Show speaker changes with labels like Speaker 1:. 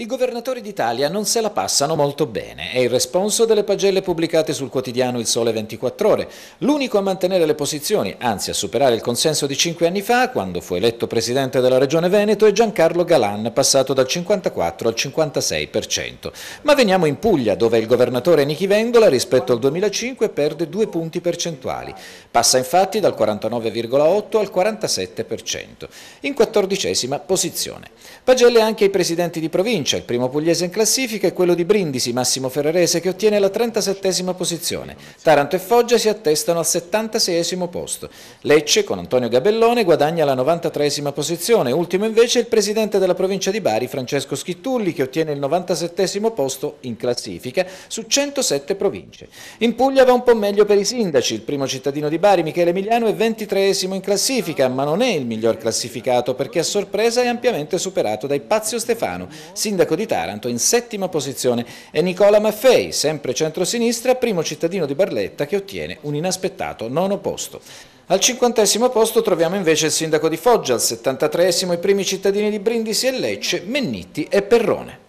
Speaker 1: I governatori d'Italia non se la passano molto bene, è il responso delle pagelle pubblicate sul quotidiano Il Sole 24 Ore, l'unico a mantenere le posizioni, anzi a superare il consenso di cinque anni fa, quando fu eletto presidente della Regione Veneto, è Giancarlo Galan, passato dal 54 al 56%. Ma veniamo in Puglia, dove il governatore Nichi Vendola rispetto al 2005 perde due punti percentuali, passa infatti dal 49,8 al 47%, in quattordicesima posizione. Pagelle anche ai presidenti di provincia, provincia, il primo pugliese in classifica è quello di Brindisi, Massimo Ferrarese, che ottiene la 37 esima posizione. Taranto e Foggia si attestano al 76 esimo posto. Lecce, con Antonio Gabellone, guadagna la 93 esima posizione. Ultimo invece è il presidente della provincia di Bari, Francesco Schittulli, che ottiene il 97 esimo posto in classifica su 107 province. In Puglia va un po' meglio per i sindaci. Il primo cittadino di Bari, Michele Emiliano, è 23 esimo in classifica, ma non è il miglior classificato perché a sorpresa è ampiamente superato dai Pazio Stefano, sindaco sindaco di Taranto in settima posizione e Nicola Maffei, sempre centrosinistra, primo cittadino di Barletta che ottiene un inaspettato nono posto. Al cinquantesimo posto troviamo invece il sindaco di Foggia, al settantatreesimo i primi cittadini di Brindisi e Lecce, Mennitti e Perrone.